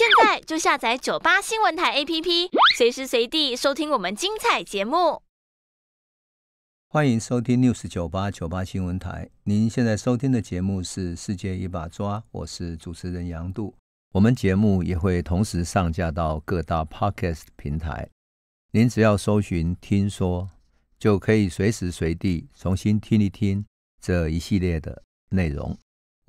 现在就下载九八新闻台 APP，随时随地收听我们精彩节目。欢迎收听六 s 九八九八新闻台，您现在收听的节目是《世界一把抓》，我是主持人杨度。我们节目也会同时上架到各大 Podcast 平台，您只要搜寻“听说”，就可以随时随地重新听一听这一系列的内容。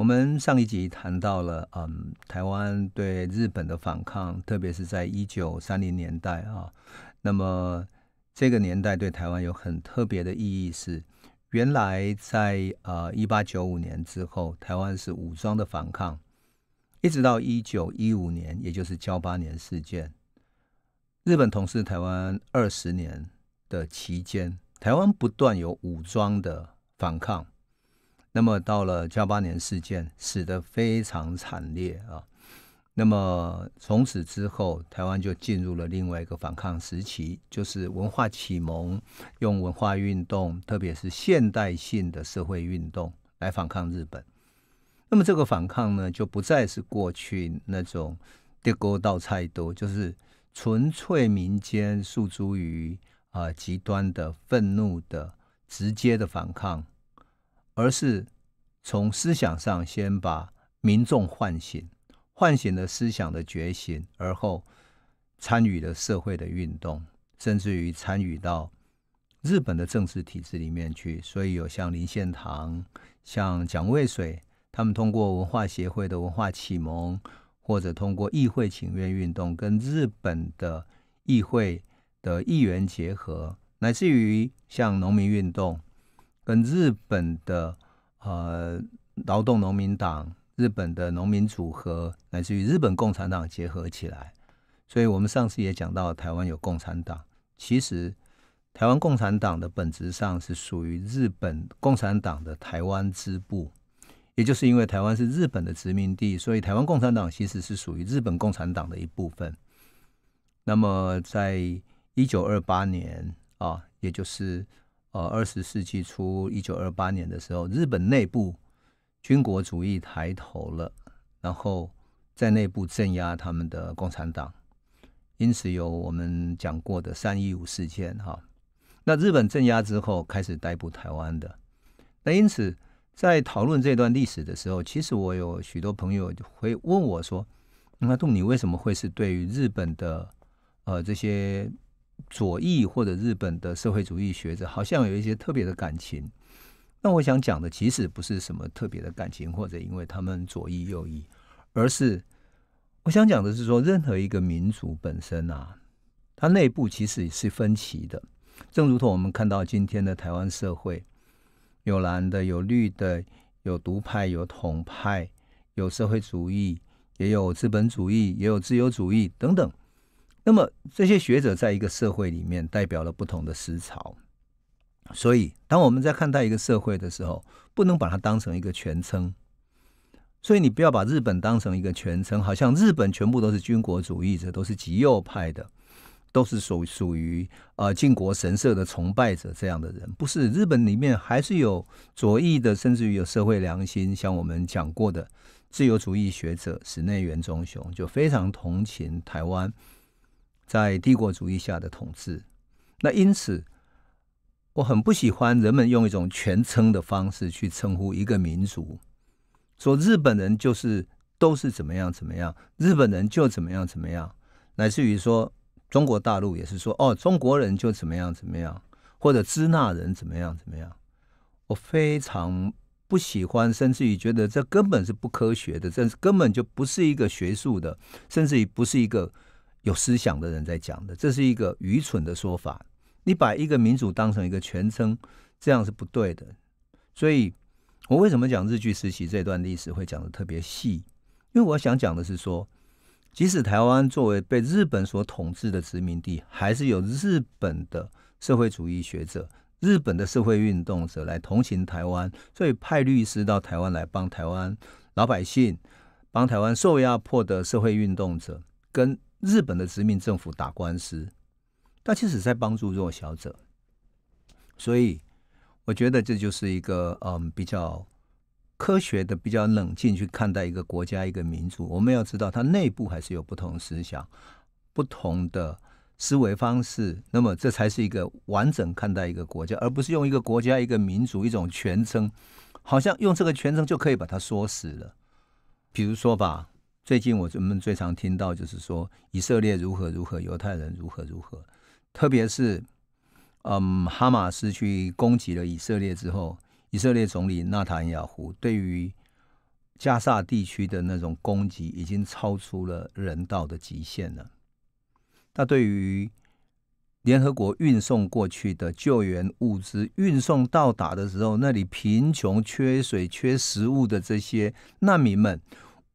我们上一集谈到了，嗯，台湾对日本的反抗，特别是在一九三零年代啊。那么这个年代对台湾有很特别的意义，是原来在呃一八九五年之后，台湾是武装的反抗，一直到一九一五年，也就是交八年事件，日本统治台湾二十年的期间，台湾不断有武装的反抗。那么到了加八年事件，死的非常惨烈啊。那么从此之后，台湾就进入了另外一个反抗时期，就是文化启蒙，用文化运动，特别是现代性的社会运动来反抗日本。那么这个反抗呢，就不再是过去那种地沟道菜多，就是纯粹民间诉诸于啊极端的愤怒的直接的反抗。而是从思想上先把民众唤醒，唤醒了思想的觉醒，而后参与了社会的运动，甚至于参与到日本的政治体制里面去。所以有像林献堂、像蒋渭水，他们通过文化协会的文化启蒙，或者通过议会请愿运动，跟日本的议会的议员结合，乃至于像农民运动。跟日本的呃劳动农民党、日本的农民组合，乃至于日本共产党结合起来。所以，我们上次也讲到，台湾有共产党。其实，台湾共产党的本质上是属于日本共产党的台湾支部。也就是因为台湾是日本的殖民地，所以台湾共产党其实是属于日本共产党的一部分。那么，在一九二八年啊，也就是。呃，二十世纪初，一九二八年的时候，日本内部军国主义抬头了，然后在内部镇压他们的共产党，因此有我们讲过的三一五事件哈。那日本镇压之后，开始逮捕台湾的。那因此在讨论这段历史的时候，其实我有许多朋友会问我说：“那杜你为什么会是对于日本的呃这些？”左翼或者日本的社会主义学者，好像有一些特别的感情。那我想讲的，其实不是什么特别的感情，或者因为他们左翼右翼，而是我想讲的是说，任何一个民族本身啊，它内部其实是分歧的。正如同我们看到今天的台湾社会，有蓝的，有绿的，有独派，有统派，有社会主义，也有资本主义，也有自由主义等等。那么这些学者在一个社会里面代表了不同的思潮，所以当我们在看待一个社会的时候，不能把它当成一个全称。所以你不要把日本当成一个全称，好像日本全部都是军国主义者，都是极右派的，都是属属于呃靖国神社的崇拜者这样的人。不是，日本里面还是有左翼的，甚至于有社会良心，像我们讲过的自由主义学者室内元忠雄就非常同情台湾。在帝国主义下的统治，那因此我很不喜欢人们用一种全称的方式去称呼一个民族，说日本人就是都是怎么样怎么样，日本人就怎么样怎么样，乃至于说中国大陆也是说哦中国人就怎么样怎么样，或者支那人怎么样怎么样，我非常不喜欢，甚至于觉得这根本是不科学的，这根本就不是一个学术的，甚至于不是一个。有思想的人在讲的，这是一个愚蠢的说法。你把一个民主当成一个全称，这样是不对的。所以，我为什么讲日据时期这段历史会讲的特别细？因为我想讲的是说，即使台湾作为被日本所统治的殖民地，还是有日本的社会主义学者、日本的社会运动者来同情台湾，所以派律师到台湾来帮台湾老百姓，帮台湾受压迫的社会运动者跟。日本的殖民政府打官司，他其实在帮助弱小者，所以我觉得这就是一个嗯比较科学的、比较冷静去看待一个国家、一个民族。我们要知道，它内部还是有不同思想、不同的思维方式，那么这才是一个完整看待一个国家，而不是用一个国家、一个民族一种全称，好像用这个全称就可以把它说死了。比如说吧。最近我们最常听到就是说以色列如何如何，犹太人如何如何，特别是嗯，哈马斯去攻击了以色列之后，以色列总理纳坦雅胡对于加萨地区的那种攻击已经超出了人道的极限了。那对于联合国运送过去的救援物资运送到达的时候，那里贫穷、缺水、缺食物的这些难民们。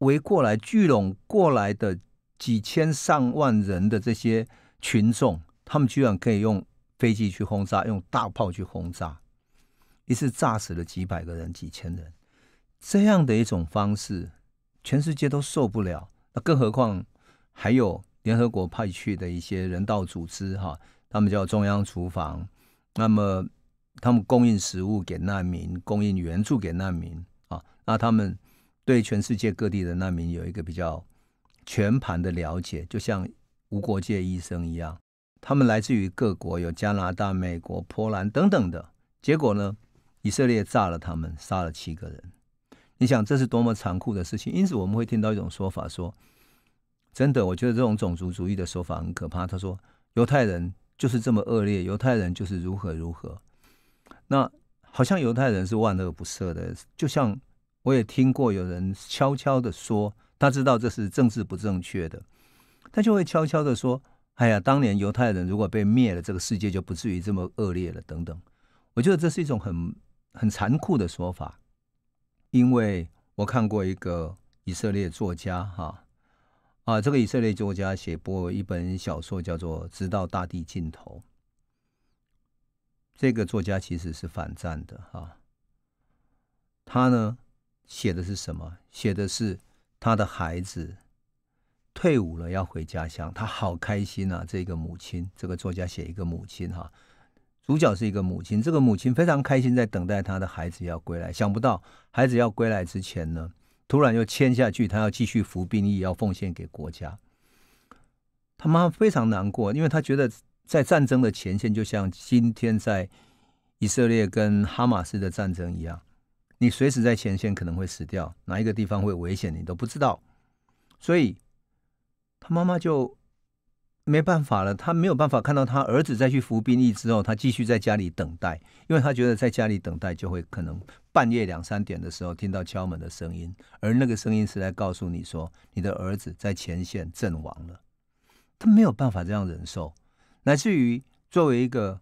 围过来、聚拢过来的几千上万人的这些群众，他们居然可以用飞机去轰炸，用大炮去轰炸，一次炸死了几百个人、几千人，这样的一种方式，全世界都受不了。那更何况还有联合国派去的一些人道组织，哈，他们叫中央厨房，那么他们供应食物给难民，供应援助给难民啊，那他们。对全世界各地的难民有一个比较全盘的了解，就像无国界医生一样，他们来自于各国，有加拿大、美国、波兰等等的。结果呢，以色列炸了他们，杀了七个人。你想，这是多么残酷的事情！因此，我们会听到一种说法，说真的，我觉得这种种族主义的说法很可怕。他说，犹太人就是这么恶劣，犹太人就是如何如何。那好像犹太人是万恶不赦的，就像。我也听过有人悄悄的说，他知道这是政治不正确的，他就会悄悄的说：“哎呀，当年犹太人如果被灭了，这个世界就不至于这么恶劣了。”等等，我觉得这是一种很很残酷的说法，因为我看过一个以色列作家哈啊，这个以色列作家写过一本小说叫做《直到大地尽头》，这个作家其实是反战的哈，他呢？写的是什么？写的是他的孩子退伍了要回家乡，他好开心啊！这个母亲，这个作家写一个母亲哈，主角是一个母亲，这个母亲非常开心，在等待她的孩子要归来。想不到孩子要归来之前呢，突然又签下去，他要继续服兵役，要奉献给国家。他妈非常难过，因为他觉得在战争的前线，就像今天在以色列跟哈马斯的战争一样。你随时在前线可能会死掉，哪一个地方会危险你都不知道，所以他妈妈就没办法了。他没有办法看到他儿子再去服兵役之后，他继续在家里等待，因为他觉得在家里等待就会可能半夜两三点的时候听到敲门的声音，而那个声音是在告诉你说你的儿子在前线阵亡了。他没有办法这样忍受，乃至于作为一个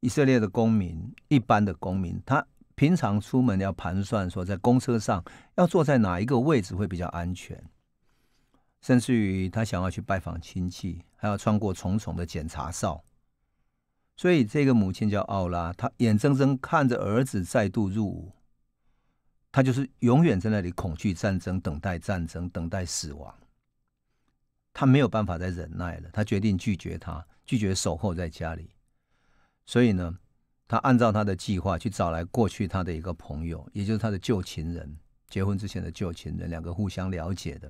以色列的公民，一般的公民，他。平常出门要盘算，说在公车上要坐在哪一个位置会比较安全，甚至于他想要去拜访亲戚，还要穿过重重的检查哨。所以这个母亲叫奥拉，她眼睁睁看着儿子再度入伍，她就是永远在那里恐惧战争，等待战争，等待死亡。她没有办法再忍耐了，她决定拒绝他，拒绝守候在家里。所以呢？他按照他的计划去找来过去他的一个朋友，也就是他的旧情人，结婚之前的旧情人，两个互相了解的。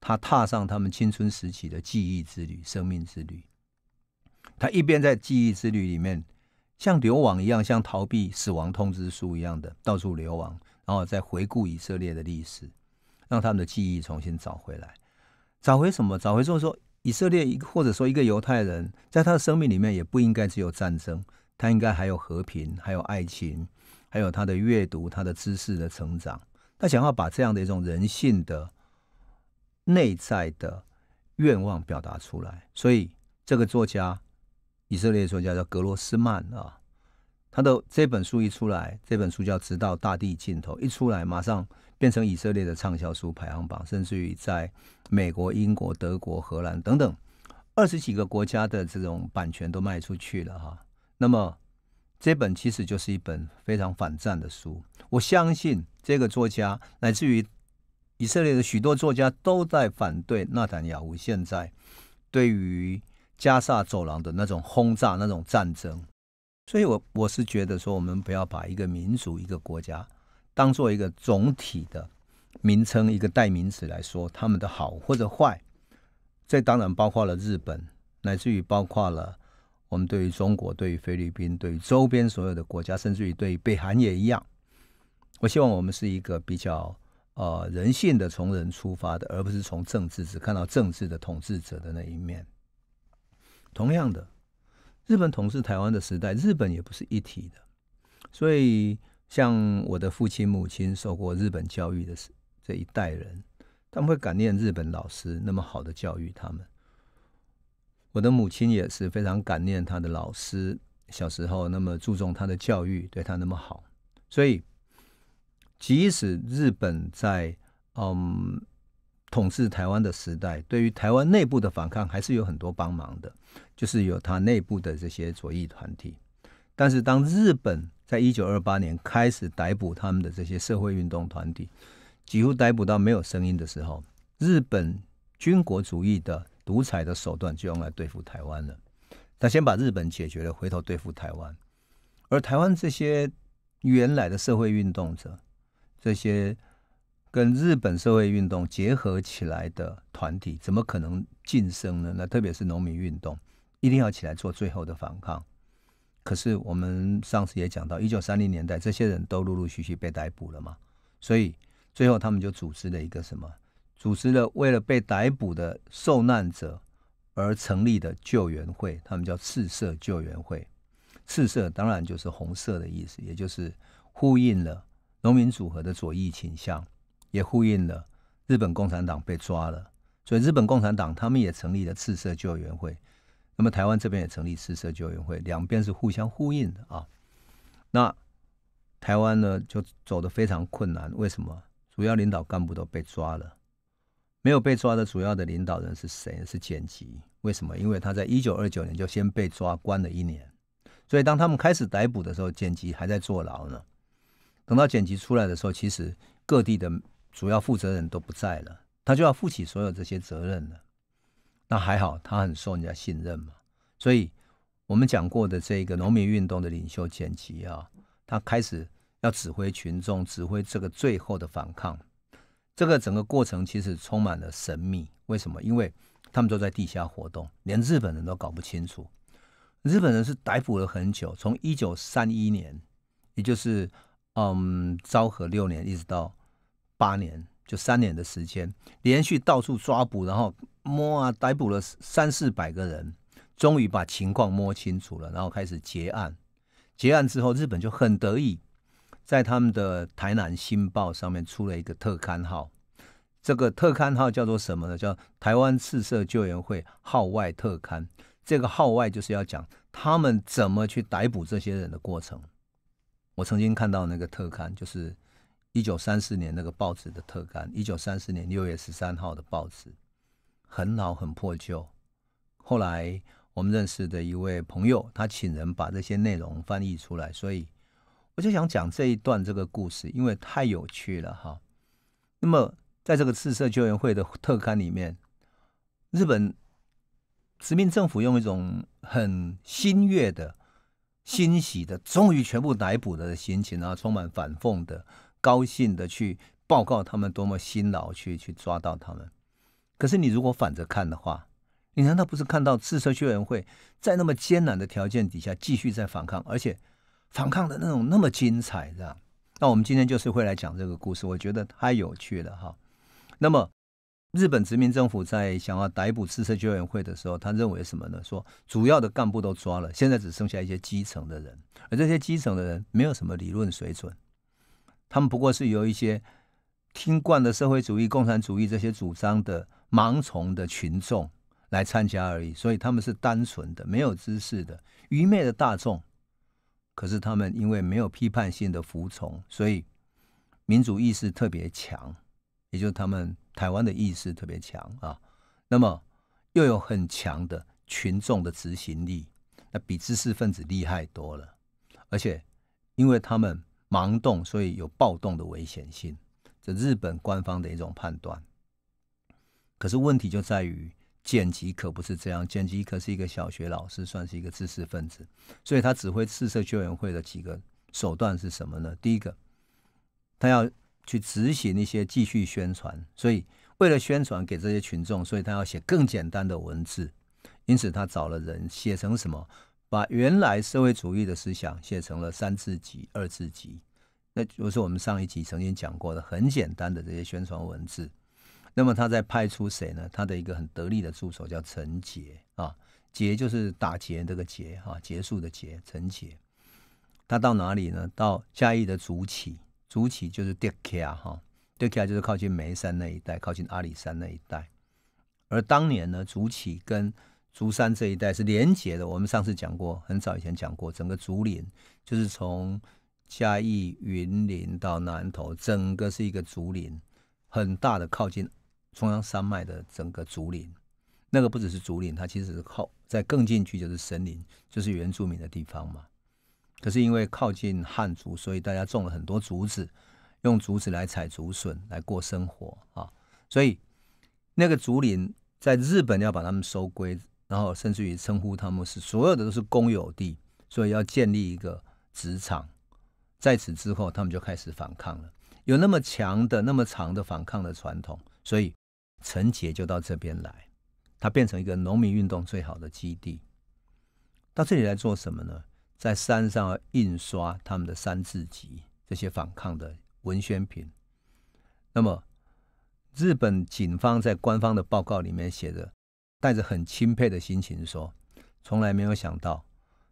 他踏上他们青春时期的记忆之旅、生命之旅。他一边在记忆之旅里面，像流亡一样，像逃避死亡通知书一样的到处流亡，然后再回顾以色列的历史，让他们的记忆重新找回来。找回什么？找回就是说以色列，或者说一个犹太人，在他的生命里面也不应该只有战争。他应该还有和平，还有爱情，还有他的阅读，他的知识的成长。他想要把这样的一种人性的内在的愿望表达出来。所以，这个作家，以色列作家叫格罗斯曼啊，他的这本书一出来，这本书叫《直到大地尽头》，一出来马上变成以色列的畅销书排行榜，甚至于在美国、英国、德国、荷兰等等二十几个国家的这种版权都卖出去了哈。那么，这本其实就是一本非常反战的书。我相信这个作家，乃至于以色列的许多作家，都在反对纳坦雅胡现在对于加沙走廊的那种轰炸、那种战争。所以，我我是觉得说，我们不要把一个民族、一个国家当做一个总体的名称、一个代名词来说他们的好或者坏。这当然包括了日本，乃至于包括了。我们对于中国、对于菲律宾、对于周边所有的国家，甚至于对北韩也一样。我希望我们是一个比较呃人性的，从人出发的，而不是从政治只看到政治的统治者的那一面。同样的，日本统治台湾的时代，日本也不是一体的。所以，像我的父亲母亲受过日本教育的这这一代人，他们会感念日本老师那么好的教育他们。我的母亲也是非常感念他的老师，小时候那么注重他的教育，对他那么好，所以即使日本在嗯统治台湾的时代，对于台湾内部的反抗还是有很多帮忙的，就是有他内部的这些左翼团体。但是当日本在一九二八年开始逮捕他们的这些社会运动团体，几乎逮捕到没有声音的时候，日本军国主义的。独裁的手段就用来对付台湾了。他先把日本解决了，回头对付台湾。而台湾这些原来的社会运动者，这些跟日本社会运动结合起来的团体，怎么可能晋升呢？那特别是农民运动，一定要起来做最后的反抗。可是我们上次也讲到，一九三零年代这些人都陆陆续续被逮捕了嘛，所以最后他们就组织了一个什么？组织了为了被逮捕的受难者而成立的救援会，他们叫赤色救援会。赤色当然就是红色的意思，也就是呼应了农民组合的左翼倾向，也呼应了日本共产党被抓了，所以日本共产党他们也成立了赤色救援会。那么台湾这边也成立赤色救援会，两边是互相呼应的啊。那台湾呢就走得非常困难，为什么？主要领导干部都被抓了。没有被抓的主要的领导人是谁？是剪辑。为什么？因为他在一九二九年就先被抓关了一年，所以当他们开始逮捕的时候，剪辑还在坐牢呢。等到剪辑出来的时候，其实各地的主要负责人都不在了，他就要负起所有这些责任了。那还好，他很受人家信任嘛。所以我们讲过的这个农民运动的领袖剪辑啊，他开始要指挥群众，指挥这个最后的反抗。这个整个过程其实充满了神秘，为什么？因为他们都在地下活动，连日本人都搞不清楚。日本人是逮捕了很久，从一九三一年，也就是嗯昭和六年，一直到八年，就三年的时间，连续到处抓捕，然后摸啊逮捕了三四百个人，终于把情况摸清楚了，然后开始结案。结案之后，日本就很得意。在他们的《台南新报》上面出了一个特刊号，这个特刊号叫做什么呢？叫“台湾赤色救援会号外特刊”。这个号外就是要讲他们怎么去逮捕这些人的过程。我曾经看到那个特刊，就是一九三四年那个报纸的特刊，一九三四年六月十三号的报纸，很老很破旧。后来我们认识的一位朋友，他请人把这些内容翻译出来，所以。我就想讲这一段这个故事，因为太有趣了哈。那么，在这个赤色救援会的特刊里面，日本殖民政府用一种很新悦的、欣喜的、终于全部逮捕的心情啊，充满反讽的、高兴的去报告他们多么辛劳去去抓到他们。可是，你如果反着看的话，你难道不是看到赤色救援会在那么艰难的条件底下继续在反抗，而且？反抗的那种那么精彩，对那我们今天就是会来讲这个故事，我觉得太有趣了哈。那么，日本殖民政府在想要逮捕赤色救援会的时候，他认为什么呢？说主要的干部都抓了，现在只剩下一些基层的人，而这些基层的人没有什么理论水准，他们不过是由一些听惯了社会主义、共产主义这些主张的盲从的群众来参加而已，所以他们是单纯的、没有知识的、愚昧的大众。可是他们因为没有批判性的服从，所以民主意识特别强，也就是他们台湾的意识特别强啊。那么又有很强的群众的执行力，那比知识分子厉害多了。而且因为他们盲动，所以有暴动的危险性。这日本官方的一种判断。可是问题就在于。剪辑可不是这样，剪辑可是一个小学老师，算是一个知识分子，所以他指挥四社救援会的几个手段是什么呢？第一个，他要去执行一些继续宣传，所以为了宣传给这些群众，所以他要写更简单的文字，因此他找了人写成什么？把原来社会主义的思想写成了三字集、二字集，那就是我们上一集曾经讲过的很简单的这些宣传文字。那么他在派出谁呢？他的一个很得力的助手叫陈杰啊，杰就是打劫这个劫哈，结束的杰陈杰。他到哪里呢？到嘉义的竹崎，竹崎就是德 a 哈，德 a 就是靠近眉山那一带，靠近阿里山那一带。而当年呢，竹崎跟竹山这一带是连结的。我们上次讲过，很早以前讲过，整个竹林就是从嘉义云林到南投，整个是一个竹林，很大的靠近。中央山脉的整个竹林，那个不只是竹林，它其实是靠在更进去就是森林，就是原住民的地方嘛。可是因为靠近汉族，所以大家种了很多竹子，用竹子来采竹笋来过生活啊。所以那个竹林在日本要把他们收归，然后甚至于称呼他们是所有的都是公有地，所以要建立一个职场。在此之后，他们就开始反抗了，有那么强的、那么长的反抗的传统，所以。陈杰就到这边来，他变成一个农民运动最好的基地。到这里来做什么呢？在山上印刷他们的三字集，这些反抗的文宣品。那么，日本警方在官方的报告里面写着，带着很钦佩的心情说：“从来没有想到，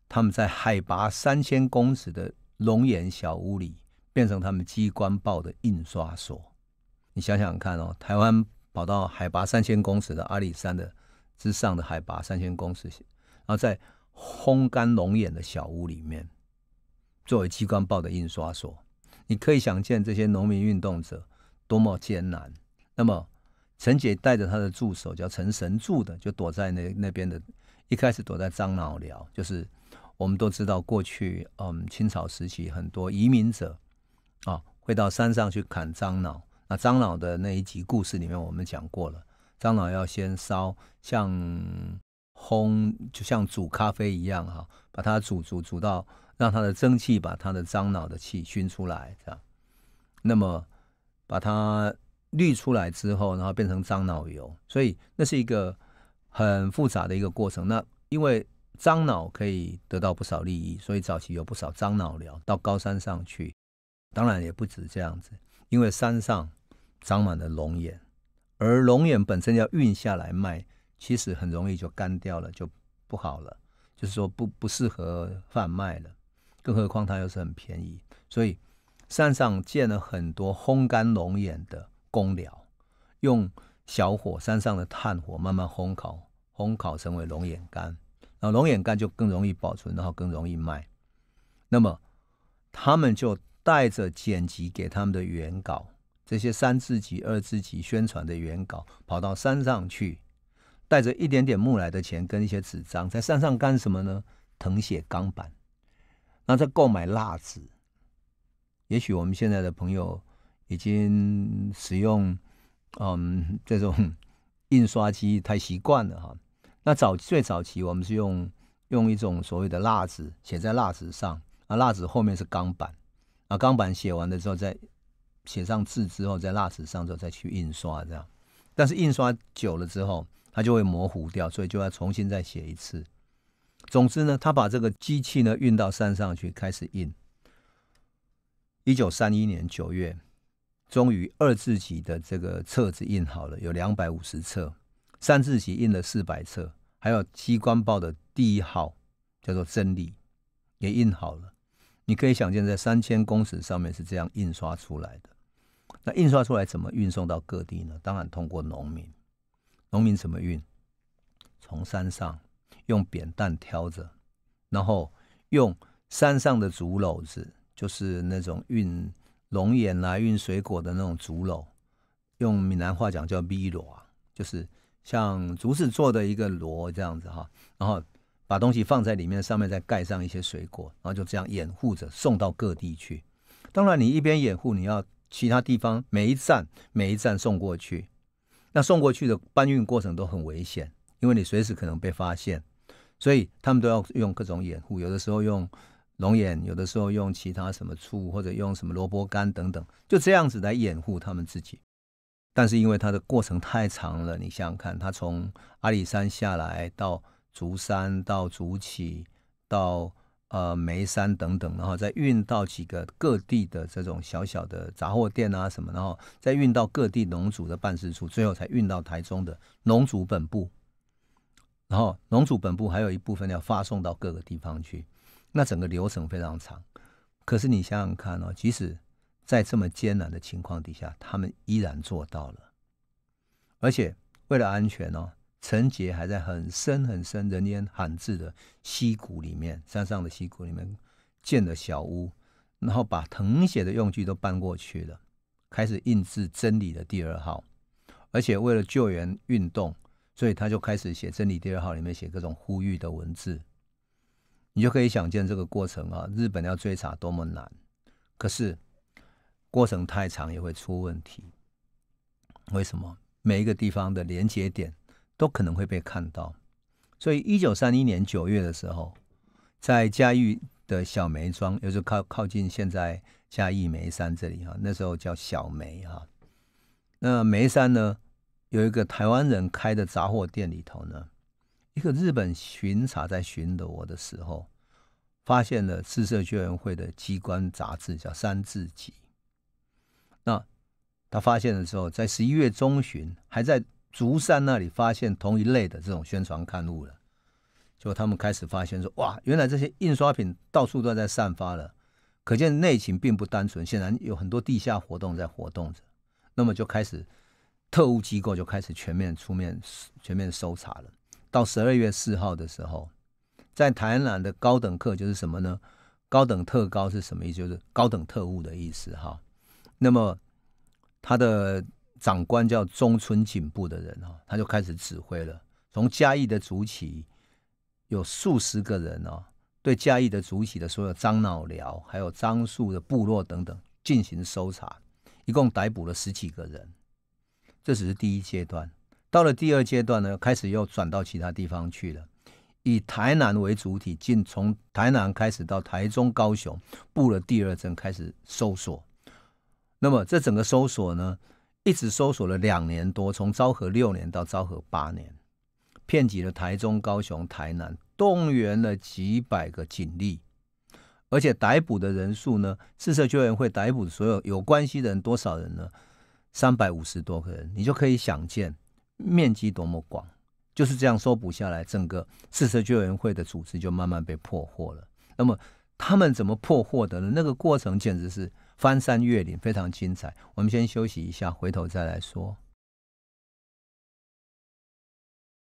他们在海拔三千公尺的龙岩小屋里，变成他们机关报的印刷所。”你想想看哦，台湾。跑到海拔三千公尺的阿里山的之上的海拔三千公尺，然后在烘干龙眼的小屋里面，作为机关报的印刷所，你可以想见这些农民运动者多么艰难。那么陈姐带着她的助手，叫陈神助的，就躲在那那边的，一开始躲在樟脑寮，就是我们都知道过去嗯清朝时期很多移民者啊会到山上去砍樟脑。那樟脑的那一集故事里面，我们讲过了，樟脑要先烧，像烘，就像煮咖啡一样哈，把它煮煮煮到让它的蒸汽把它的樟脑的气熏出来，这样，那么把它滤出来之后，然后变成樟脑油，所以那是一个很复杂的一个过程。那因为樟脑可以得到不少利益，所以早期有不少樟脑疗到高山上去，当然也不止这样子，因为山上。长满了龙眼，而龙眼本身要运下来卖，其实很容易就干掉了，就不好了，就是说不不适合贩卖了。更何况它又是很便宜，所以山上建了很多烘干龙眼的工寮，用小火山上的炭火慢慢烘烤，烘烤成为龙眼干。然后龙眼干就更容易保存，然后更容易卖。那么他们就带着剪辑给他们的原稿。这些三字己二字己宣传的原稿，跑到山上去，带着一点点木来的钱跟一些纸张，在山上干什么呢？誊写钢板。那在购买蜡纸，也许我们现在的朋友已经使用嗯这种印刷机太习惯了哈。那早最早期，我们是用用一种所谓的蜡纸写在蜡纸上啊，蜡纸后面是钢板啊，钢板写完了之后再。写上字之后，在蜡纸上之后再去印刷，这样。但是印刷久了之后，它就会模糊掉，所以就要重新再写一次。总之呢，他把这个机器呢运到山上去开始印。一九三一年九月，终于二字集的这个册子印好了，有两百五十册；三字集印了四百册，还有《机关报》的第一号，叫做《真理》，也印好了。你可以想见，在三千公尺上面是这样印刷出来的。那印刷出来怎么运送到各地呢？当然通过农民。农民怎么运？从山上用扁担挑着，然后用山上的竹篓子，就是那种运龙眼来运水果的那种竹篓，用闽南话讲叫米箩，就是像竹子做的一个箩这样子哈，然后。把东西放在里面，上面再盖上一些水果，然后就这样掩护着送到各地去。当然，你一边掩护，你要其他地方每一站每一站送过去，那送过去的搬运过程都很危险，因为你随时可能被发现，所以他们都要用各种掩护。有的时候用龙眼，有的时候用其他什么醋，或者用什么萝卜干等等，就这样子来掩护他们自己。但是因为它的过程太长了，你想想看，他从阿里山下来到。竹山到竹崎，到呃眉山等等，然后再运到几个各地的这种小小的杂货店啊什么，然后再运到各地农组的办事处，最后才运到台中的农组本部。然后农组本部还有一部分要发送到各个地方去，那整个流程非常长。可是你想想看哦，即使在这么艰难的情况底下，他们依然做到了，而且为了安全哦。陈杰还在很深很深、人烟罕至的溪谷里面，山上的溪谷里面建了小屋，然后把誊写的用具都搬过去了，开始印制《真理》的第二号。而且为了救援运动，所以他就开始写《真理》第二号，里面写各种呼吁的文字。你就可以想见这个过程啊，日本要追查多么难。可是过程太长也会出问题。为什么？每一个地方的连接点。都可能会被看到，所以一九三一年九月的时候，在嘉义的小梅庄，也就是靠靠近现在嘉义梅山这里哈，那时候叫小梅哈。那梅山呢，有一个台湾人开的杂货店里头呢，一个日本巡查在巡逻的时候，发现了四社救援会的机关杂志，叫《三字集》。那他发现的时候，在十一月中旬还在。竹山那里发现同一类的这种宣传刊物了，就他们开始发现说，哇，原来这些印刷品到处都在散发了，可见内情并不单纯，显然有很多地下活动在活动着。那么就开始特务机构就开始全面出面，全面搜查了。到十二月四号的时候，在台南的高等课就是什么呢？高等特高是什么意思？就是高等特务的意思哈。那么他的。长官叫中村警部的人啊，他就开始指挥了。从嘉义的主起，有数十个人啊，对嘉义的主起的所有樟脑寮，还有樟树的部落等等进行搜查，一共逮捕了十几个人。这只是第一阶段，到了第二阶段呢，开始又转到其他地方去了，以台南为主体，进从台南开始到台中、高雄布了第二阵，开始搜索。那么这整个搜索呢？一直搜索了两年多，从昭和六年到昭和八年，遍及了台中、高雄、台南，动员了几百个警力，而且逮捕的人数呢？赤色救援会逮捕所有有关系的人多少人呢？三百五十多个人，你就可以想见面积多么广。就是这样搜捕下来，整个赤色救援会的组织就慢慢被破获了。那么他们怎么破获的呢？那个过程简直是……翻山越岭非常精彩，我们先休息一下，回头再来说。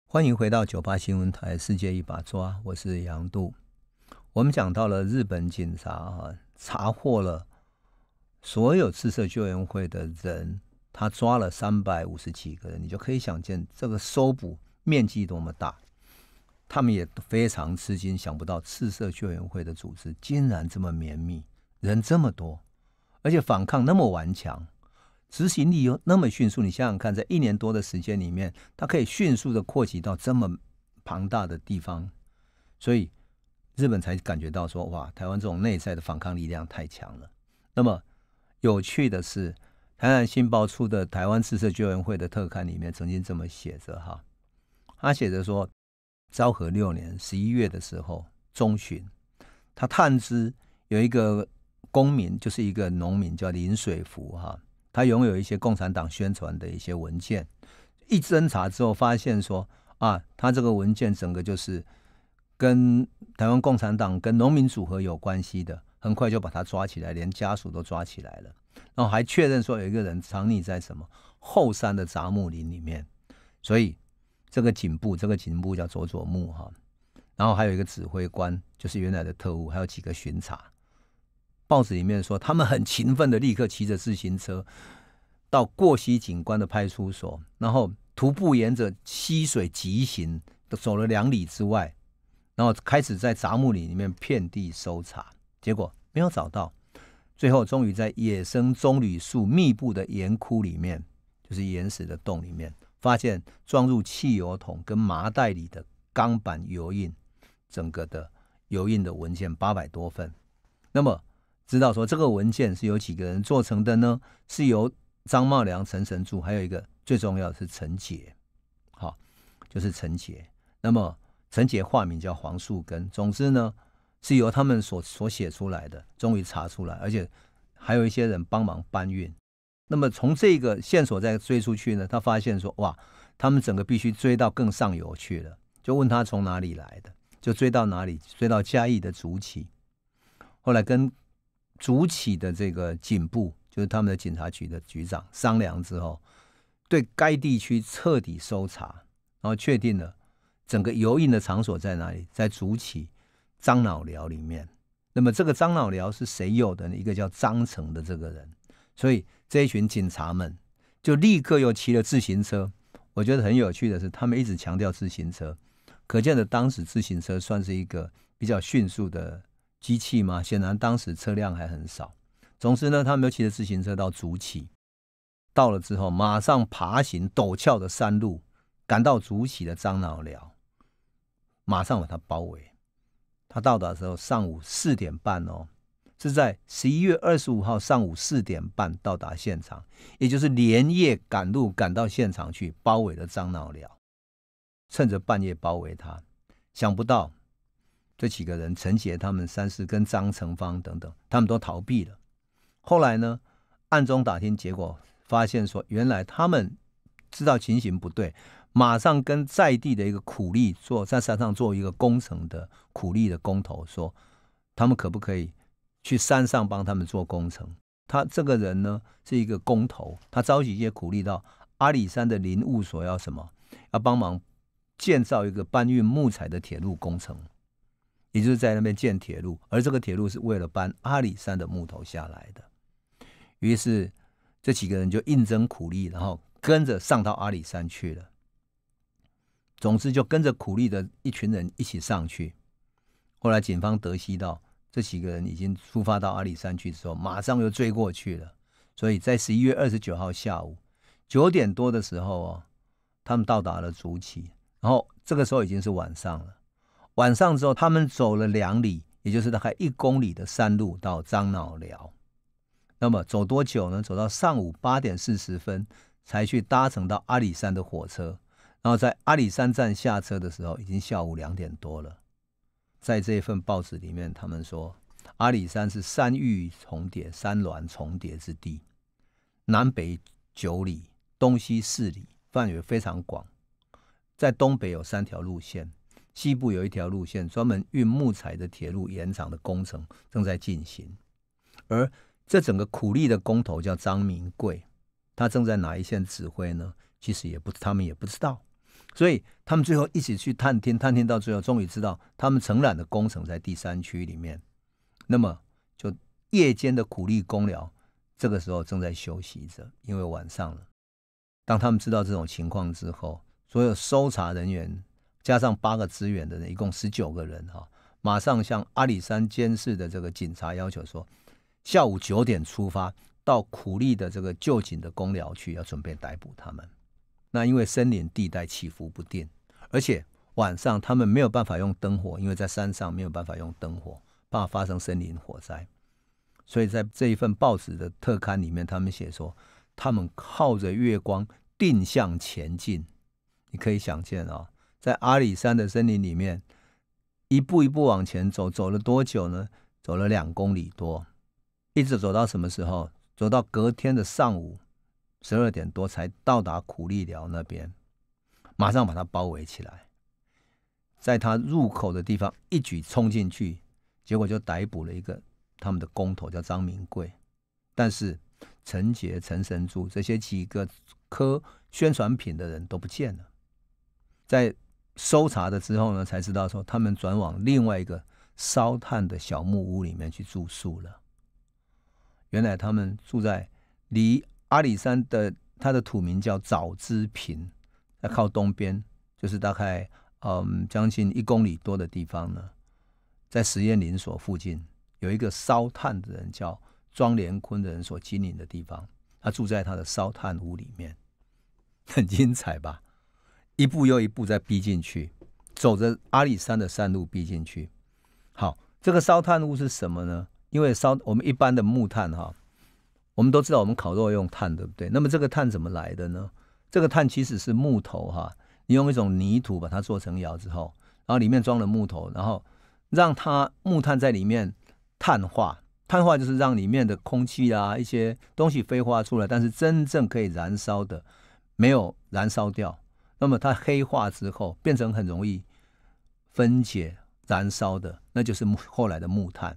欢迎回到九八新闻台《世界一把抓》，我是杨度。我们讲到了日本警察啊，查获了所有赤色救援会的人，他抓了三百五十几个人，你就可以想见这个搜捕面积多么大。他们也非常吃惊，想不到赤色救援会的组织竟然这么绵密，人这么多。而且反抗那么顽强，执行力又那么迅速，你想想看，在一年多的时间里面，他可以迅速的扩及到这么庞大的地方，所以日本才感觉到说，哇，台湾这种内在的反抗力量太强了。那么有趣的是，《台南新报》出的《台湾赤色救援会》的特刊里面曾经这么写着哈，他写着说，昭和六年十一月的时候中旬，他探知有一个。公民就是一个农民，叫林水福哈，他拥有一些共产党宣传的一些文件。一侦查之后，发现说啊，他这个文件整个就是跟台湾共产党跟农民组合有关系的，很快就把他抓起来，连家属都抓起来了。然后还确认说有一个人藏匿在什么后山的杂木林里面，所以这个警部，这个警部叫佐佐木哈，然后还有一个指挥官，就是原来的特务，还有几个巡查。报纸里面说，他们很勤奋的，立刻骑着自行车到过溪警官的派出所，然后徒步沿着溪水急行，都走了两里之外，然后开始在杂木林里面遍地搜查，结果没有找到，最后终于在野生棕榈树密布的岩窟里面，就是岩石的洞里面，发现装入汽油桶跟麻袋里的钢板油印，整个的油印的文件八百多份，那么。知道说这个文件是由几个人做成的呢？是由张茂良、陈诚柱，还有一个最重要是陈杰，好，就是陈杰。那么陈杰化名叫黄树根。总之呢，是由他们所所写出来的，终于查出来，而且还有一些人帮忙搬运。那么从这个线索再追出去呢，他发现说哇，他们整个必须追到更上游去了。就问他从哪里来的，就追到哪里，追到嘉义的竹体。后来跟主体的这个警部，就是他们的警察局的局长，商量之后，对该地区彻底搜查，然后确定了整个游印的场所在哪里，在主体樟脑寮里面。那么这个樟脑寮是谁有的呢？一个叫张成的这个人。所以这一群警察们就立刻又骑了自行车。我觉得很有趣的是，他们一直强调自行车，可见的当时自行车算是一个比较迅速的。机器嘛，显然当时车辆还很少。总之呢，他没有骑着自行车到竹起，到了之后马上爬行陡峭的山路，赶到竹起的樟脑了，马上把他包围。他到达的时候上午四点半哦，是在十一月二十五号上午四点半到达现场，也就是连夜赶路赶到现场去包围的樟脑了，趁着半夜包围他，想不到。这几个人，陈杰他们三，是跟张成芳等等，他们都逃避了。后来呢，暗中打听，结果发现说，原来他们知道情形不对，马上跟在地的一个苦力做在山上做一个工程的苦力的工头说，他们可不可以去山上帮他们做工程？他这个人呢，是一个工头，他召集一些苦力到阿里山的林务所，要什么？要帮忙建造一个搬运木材的铁路工程。也就是在那边建铁路，而这个铁路是为了搬阿里山的木头下来的。于是这几个人就应征苦力，然后跟着上到阿里山去了。总之，就跟着苦力的一群人一起上去。后来警方得悉到这几个人已经出发到阿里山去的时候，马上又追过去了。所以在十一月二十九号下午九点多的时候哦，他们到达了竹崎，然后这个时候已经是晚上了。晚上之后，他们走了两里，也就是大概一公里的山路到樟脑寮。那么走多久呢？走到上午八点四十分才去搭乘到阿里山的火车。然后在阿里山站下车的时候，已经下午两点多了。在这一份报纸里面，他们说阿里山是山域重叠、山峦重叠之地，南北九里，东西四里，范围非常广。在东北有三条路线。西部有一条路线，专门运木材的铁路延长的工程正在进行，而这整个苦力的工头叫张明贵，他正在哪一线指挥呢？其实也不，他们也不知道，所以他们最后一起去探听，探听到最后，终于知道他们承揽的工程在第三区里面。那么，就夜间的苦力工寮，这个时候正在休息着，因为晚上了。当他们知道这种情况之后，所有搜查人员。加上八个支援的人，一共十九个人哈，马上向阿里山监视的这个警察要求说，下午九点出发到苦力的这个旧警的公寮去，要准备逮捕他们。那因为森林地带起伏不定，而且晚上他们没有办法用灯火，因为在山上没有办法用灯火，怕发生森林火灾。所以在这一份报纸的特刊里面，他们写说，他们靠着月光定向前进。你可以想见啊。在阿里山的森林里面，一步一步往前走，走了多久呢？走了两公里多，一直走到什么时候？走到隔天的上午十二点多才到达苦力寮那边，马上把它包围起来，在它入口的地方一举冲进去，结果就逮捕了一个他们的工头叫张明贵，但是陈杰、陈神柱这些几个科宣传品的人都不见了，在。搜查的之后呢，才知道说他们转往另外一个烧炭的小木屋里面去住宿了。原来他们住在离阿里山的他的土名叫早之坪，那靠东边，就是大概嗯将近一公里多的地方呢，在实验林所附近有一个烧炭的人叫庄连坤的人所经营的地方，他住在他的烧炭屋里面，很精彩吧？一步又一步在逼进去，走着阿里山的山路逼进去。好，这个烧炭物是什么呢？因为烧我们一般的木炭哈，我们都知道我们烤肉用炭，对不对？那么这个炭怎么来的呢？这个炭其实是木头哈，你用一种泥土把它做成窑之后，然后里面装了木头，然后让它木炭在里面碳化，碳化就是让里面的空气啊一些东西挥发出来，但是真正可以燃烧的没有燃烧掉。那么它黑化之后变成很容易分解燃烧的，那就是后来的木炭。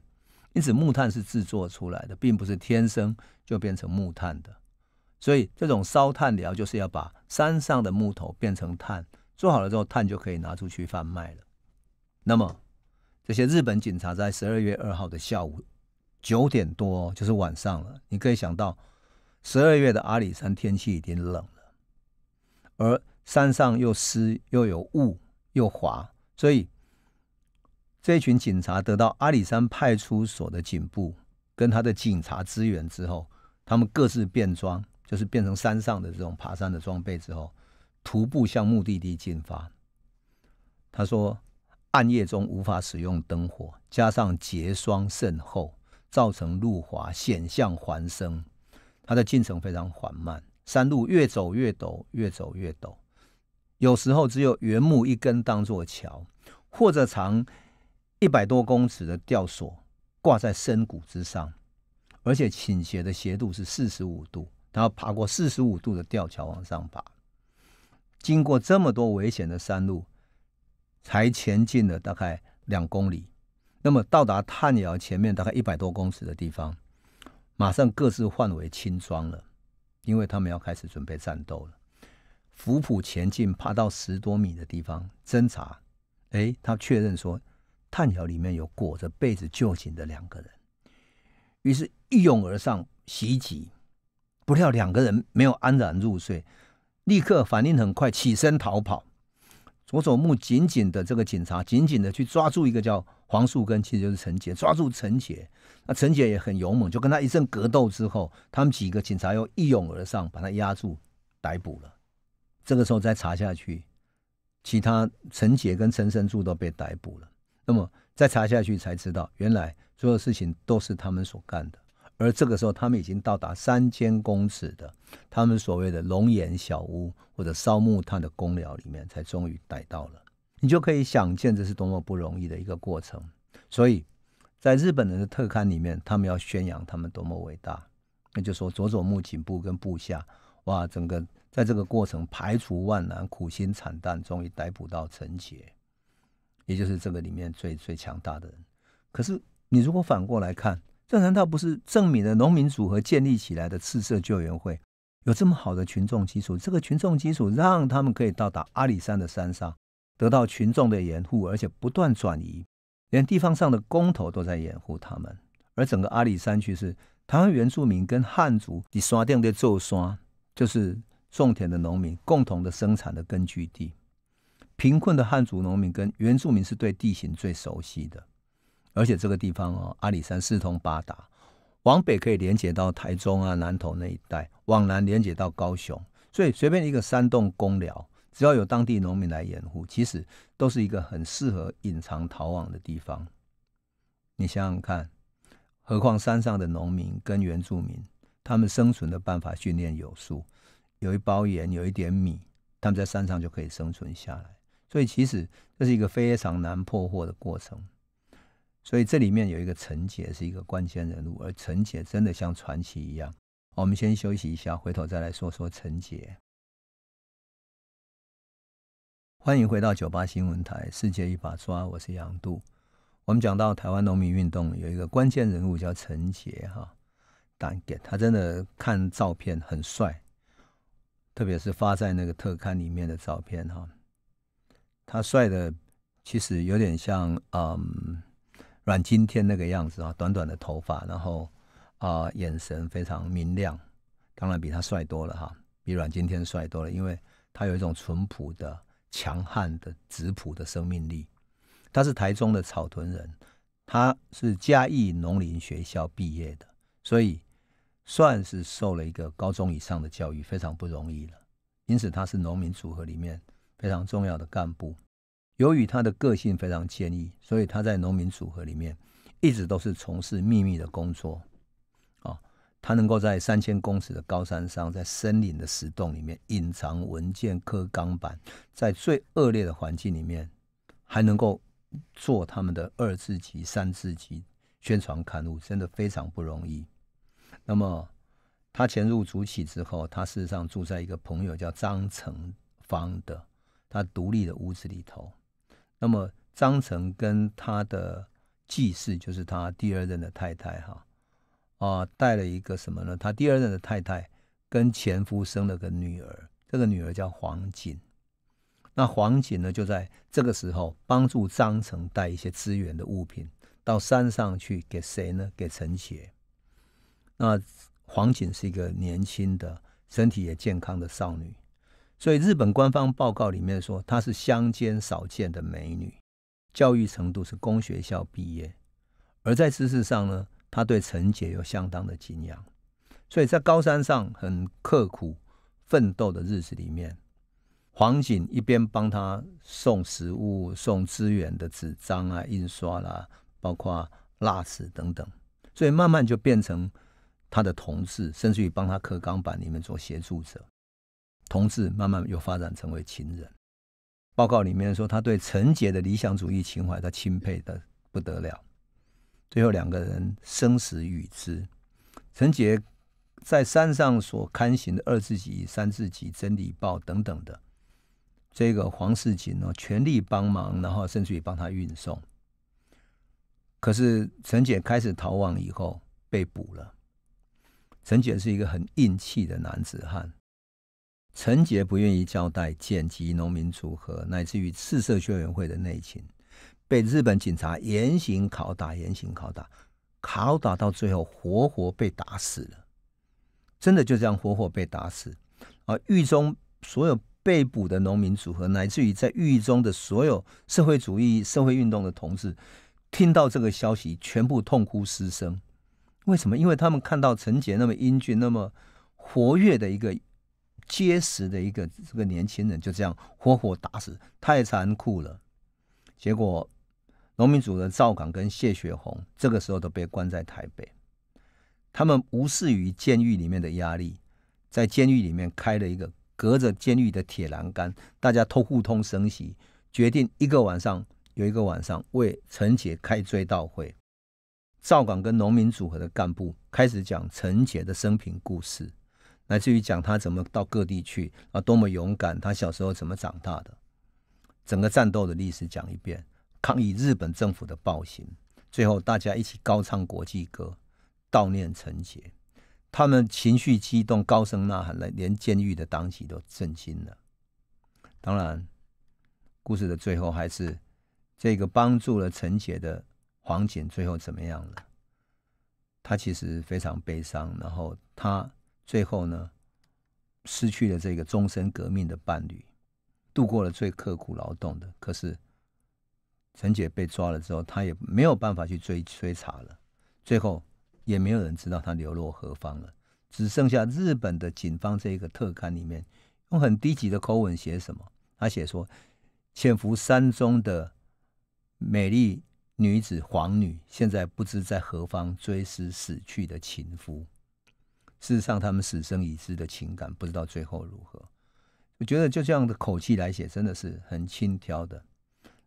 因此，木炭是制作出来的，并不是天生就变成木炭的。所以，这种烧炭疗就是要把山上的木头变成炭，做好了之后，炭就可以拿出去贩卖了。那么，这些日本警察在十二月二号的下午九点多，就是晚上了。你可以想到，十二月的阿里山天气已经冷了，而。山上又湿又有雾又滑，所以这一群警察得到阿里山派出所的警部跟他的警察支援之后，他们各自变装，就是变成山上的这种爬山的装备之后，徒步向目的地进发。他说，暗夜中无法使用灯火，加上结霜甚厚，造成路滑，险象环生。他的进程非常缓慢，山路越走越陡，越走越陡。有时候只有原木一根当做桥，或者长一百多公尺的吊索挂在深谷之上，而且倾斜的斜度是四十五度，然后爬过四十五度的吊桥往上爬，经过这么多危险的山路，才前进了大概两公里。那么到达探窑前面大概一百多公尺的地方，马上各自换为轻装了，因为他们要开始准备战斗了。福普前进，爬到十多米的地方侦查。哎，他确认说，探桥里面有裹着被子就寝的两个人。于是，一拥而上袭击。不料，两个人没有安然入睡，立刻反应很快，起身逃跑。佐佐木紧紧的这个警察紧紧的去抓住一个叫黄树根，其实就是陈杰，抓住陈杰。那陈杰也很勇猛，就跟他一阵格斗之后，他们几个警察又一拥而上，把他压住逮捕了。这个时候再查下去，其他陈杰跟陈生柱都被逮捕了。那么再查下去才知道，原来所有事情都是他们所干的。而这个时候，他们已经到达三千公尺的他们所谓的龙岩小屋或者烧木炭的工寮里面，才终于逮到了。你就可以想见，这是多么不容易的一个过程。所以在日本人的特刊里面，他们要宣扬他们多么伟大，那就说佐佐木警部跟部下，哇，整个。在这个过程排除万难苦心惨淡，终于逮捕到陈杰，也就是这个里面最最强大的人。可是你如果反过来看，这难道不是证明了农民组合建立起来的赤色救援会有这么好的群众基础？这个群众基础让他们可以到达阿里山的山上，得到群众的掩护，而且不断转移，连地方上的公头都在掩护他们。而整个阿里山区是台湾原住民跟汉族，你刷掉的做刷就是。种田的农民共同的生产的根据地，贫困的汉族农民跟原住民是对地形最熟悉的，而且这个地方哦，阿里山四通八达，往北可以连接到台中啊、南投那一带，往南连接到高雄，所以随便一个山洞、公寮，只要有当地农民来掩护，其实都是一个很适合隐藏逃亡的地方。你想想看，何况山上的农民跟原住民，他们生存的办法训练有素。有一包盐，有一点米，他们在山上就可以生存下来。所以，其实这是一个非常难破获的过程。所以，这里面有一个陈杰是一个关键人物，而陈杰真的像传奇一样。我们先休息一下，回头再来说说陈杰。欢迎回到九八新闻台《世界一把抓》，我是杨度。我们讲到台湾农民运动，有一个关键人物叫陈杰哈，但给他真的看照片很帅。特别是发在那个特刊里面的照片哈，他帅的其实有点像嗯阮经天那个样子啊，短短的头发，然后啊眼神非常明亮，当然比他帅多了哈，比阮经天帅多了，因为他有一种淳朴的、强悍的、质朴的生命力。他是台中的草屯人，他是嘉义农林学校毕业的，所以。算是受了一个高中以上的教育，非常不容易了。因此，他是农民组合里面非常重要的干部。由于他的个性非常坚毅，所以他在农民组合里面一直都是从事秘密的工作。啊，他能够在三千公尺的高山上，在森林的石洞里面隐藏文件、刻钢板，在最恶劣的环境里面，还能够做他们的二字级、三字级宣传刊物，真的非常不容易。那么，他潜入主起之后，他事实上住在一个朋友叫张成芳的他独立的屋子里头。那么，张成跟他的继室，就是他第二任的太太，哈啊，带了一个什么呢？他第二任的太太跟前夫生了个女儿，这个女儿叫黄锦。那黄锦呢，就在这个时候帮助张成带一些资源的物品到山上去给谁呢？给陈杰。那黄锦是一个年轻的身体也健康的少女，所以日本官方报告里面说她是乡间少见的美女，教育程度是公学校毕业，而在知识上呢，她对陈姐有相当的敬仰，所以在高山上很刻苦奋斗的日子里面，黄锦一边帮她送食物、送资源的纸张啊、印刷啦，包括蜡纸等等，所以慢慢就变成。他的同志，甚至于帮他刻钢板，里面做协助者，同志慢慢又发展成为情人。报告里面说，他对陈杰的理想主义情怀，他钦佩的不得了。最后两个人生死与之。陈杰在山上所刊行的《二字集》《三字集》《真理报》等等的，这个黄世锦呢，全力帮忙，然后甚至于帮他运送。可是陈杰开始逃亡以后被捕了。陈杰是一个很硬气的男子汉，陈杰不愿意交代剪辑农民组合乃至于赤色救援会的内情，被日本警察严刑拷打，严刑拷打，拷打到最后活活被打死了，真的就这样活活被打死啊！狱中所有被捕的农民组合，乃至于在狱中的所有社会主义社会运动的同志，听到这个消息，全部痛哭失声。为什么？因为他们看到陈杰那么英俊、那么活跃的一个结实的一个这个年轻人，就这样活活打死，太残酷了。结果，农民组的赵岗跟谢雪红这个时候都被关在台北，他们无视于监狱里面的压力，在监狱里面开了一个隔着监狱的铁栏杆，大家都互通声息，决定一个晚上有一个晚上为陈杰开追悼会。赵岗跟农民组合的干部开始讲陈杰的生平故事，来自于讲他怎么到各地去啊，多么勇敢，他小时候怎么长大的，整个战斗的历史讲一遍，抗议日本政府的暴行，最后大家一起高唱国际歌，悼念陈杰，他们情绪激动，高声呐喊，来，连监狱的党旗都震惊了。当然，故事的最后还是这个帮助了陈杰的。黄锦最后怎么样了？他其实非常悲伤，然后他最后呢失去了这个终身革命的伴侣，度过了最刻苦劳动的。可是陈姐被抓了之后，他也没有办法去追追查了，最后也没有人知道他流落何方了。只剩下日本的警方这一个特刊里面，用很低级的口吻写什么？他写说：潜伏山中的美丽。女子皇女现在不知在何方追思死去的情夫。事实上，他们死生已知的情感，不知道最后如何。我觉得，就这样的口气来写，真的是很轻佻的。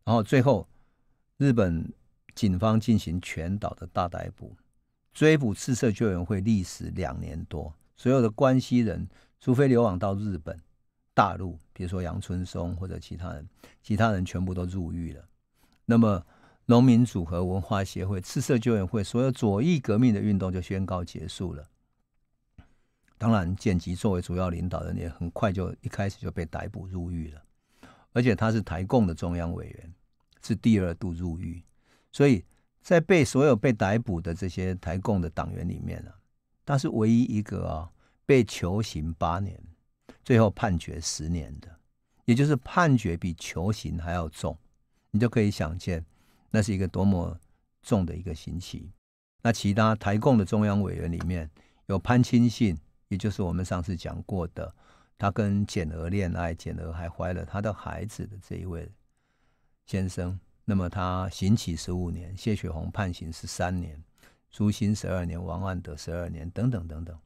然后，最后，日本警方进行全岛的大逮捕，追捕赤色救援会，历时两年多。所有的关系人，除非流亡到日本大陆，比如说杨春松或者其他人，其他人全部都入狱了。那么。农民组合、文化协会、赤色救援会，所有左翼革命的运动就宣告结束了。当然，剪辑作为主要领导人，也很快就一开始就被逮捕入狱了。而且他是台共的中央委员，是第二度入狱。所以在被所有被逮捕的这些台共的党员里面啊，他是唯一一个啊被囚刑八年，最后判决十年的，也就是判决比囚刑还要重。你就可以想见。那是一个多么重的一个刑期。那其他台共的中央委员里面有潘钦信，也就是我们上次讲过的，他跟简娥恋爱，简娥还怀了他的孩子的这一位先生。那么他刑期十五年，谢雪红判刑十三年，朱新十二年，王万德十二年，等等等等，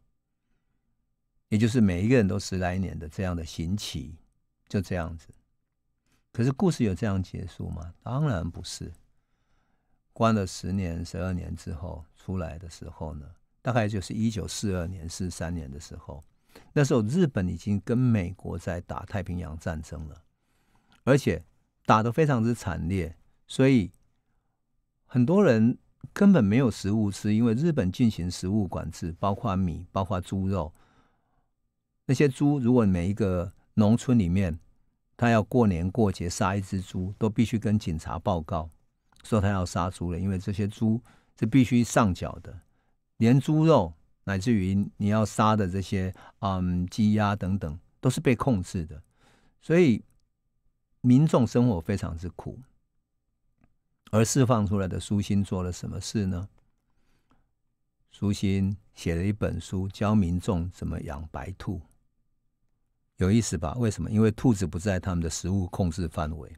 也就是每一个人都十来年的这样的刑期，就这样子。可是故事有这样结束吗？当然不是。关了十年、十二年之后出来的时候呢，大概就是一九四二年、四三年的时候。那时候日本已经跟美国在打太平洋战争了，而且打得非常之惨烈，所以很多人根本没有食物吃，因为日本进行食物管制，包括米、包括猪肉。那些猪，如果每一个农村里面，他要过年过节杀一只猪，都必须跟警察报告。说他要杀猪了，因为这些猪是必须上缴的，连猪肉乃至于你要杀的这些嗯鸡鸭等等都是被控制的，所以民众生活非常之苦。而释放出来的舒心做了什么事呢？舒心写了一本书，教民众怎么养白兔，有意思吧？为什么？因为兔子不在他们的食物控制范围。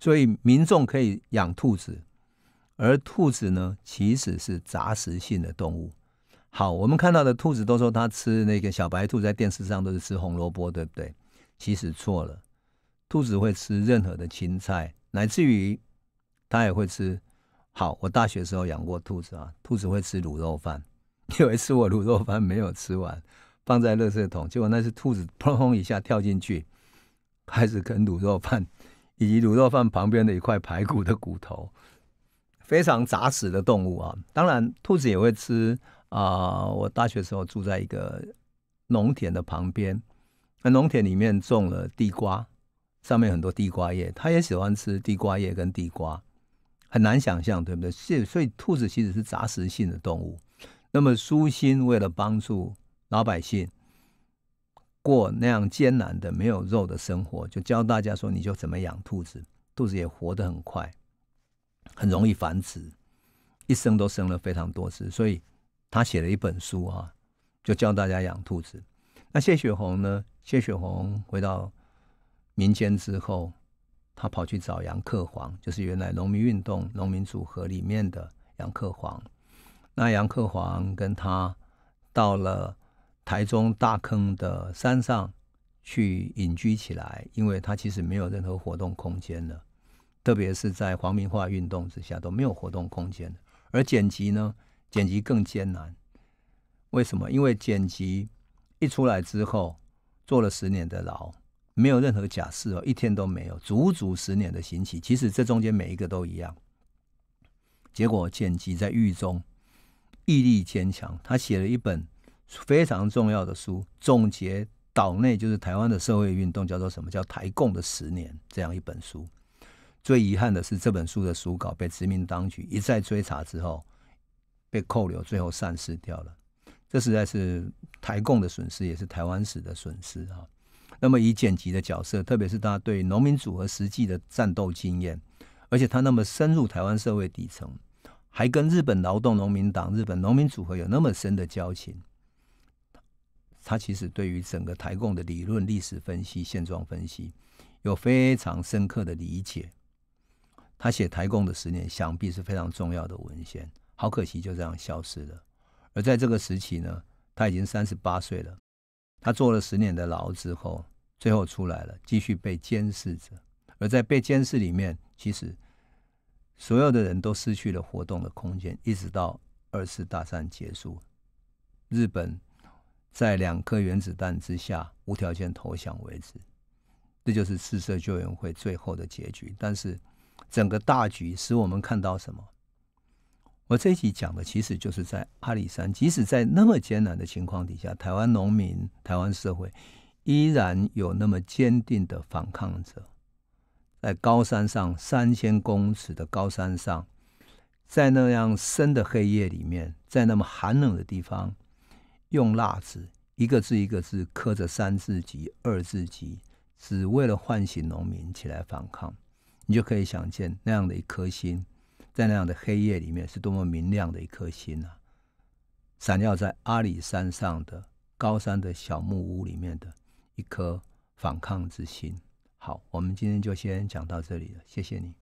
所以民众可以养兔子，而兔子呢，其实是杂食性的动物。好，我们看到的兔子都说它吃那个小白兔，在电视上都是吃红萝卜，对不对？其实错了，兔子会吃任何的青菜，乃至于它也会吃。好，我大学时候养过兔子啊，兔子会吃卤肉饭。有一次我卤肉饭没有吃完，放在垃圾桶，结果那只兔子砰砰一下跳进去，开始啃卤肉饭。以及卤肉饭旁边的一块排骨的骨头，非常杂食的动物啊。当然，兔子也会吃啊。我大学时候住在一个农田的旁边，那农田里面种了地瓜，上面很多地瓜叶，它也喜欢吃地瓜叶跟地瓜，很难想象，对不对？所以，所以兔子其实是杂食性的动物。那么，舒心为了帮助老百姓。过那样艰难的没有肉的生活，就教大家说你就怎么养兔子，兔子也活得很快，很容易繁殖，一生都生了非常多只。所以他写了一本书啊，就教大家养兔子。那谢雪红呢？谢雪红回到民间之后，他跑去找杨克煌，就是原来农民运动、农民组合里面的杨克煌。那杨克煌跟他到了。台中大坑的山上去隐居起来，因为他其实没有任何活动空间了，特别是在黄明化运动之下都没有活动空间而剪辑呢，剪辑更艰难，为什么？因为剪辑一出来之后，坐了十年的牢，没有任何假释哦，一天都没有，足足十年的刑期。其实这中间每一个都一样，结果剪辑在狱中毅力坚强，他写了一本。非常重要的书，总结岛内就是台湾的社会运动，叫做什么叫“台共”的十年这样一本书。最遗憾的是，这本书的书稿被殖民当局一再追查之后，被扣留，最后散失掉了。这实在是台共的损失，也是台湾史的损失啊。那么以剪辑的角色，特别是他对农民组合实际的战斗经验，而且他那么深入台湾社会底层，还跟日本劳动农民党、日本农民组合有那么深的交情。他其实对于整个台共的理论、历史分析、现状分析，有非常深刻的理解。他写台共的十年，想必是非常重要的文献。好可惜，就这样消失了。而在这个时期呢，他已经三十八岁了。他坐了十年的牢之后，最后出来了，继续被监视着。而在被监视里面，其实所有的人都失去了活动的空间，一直到二次大战结束，日本。在两颗原子弹之下无条件投降为止，这就是四色救援会最后的结局。但是，整个大局使我们看到什么？我这一集讲的，其实就是在阿里山，即使在那么艰难的情况底下，台湾农民、台湾社会依然有那么坚定的反抗者，在高山上三千公尺的高山上，在那样深的黑夜里面，在那么寒冷的地方。用蜡纸一个字一个字刻着三字集、二字集，只为了唤醒农民起来反抗。你就可以想见那样的一颗心，在那样的黑夜里面是多么明亮的一颗心啊！闪耀在阿里山上的高山的小木屋里面的一颗反抗之心。好，我们今天就先讲到这里了，谢谢你。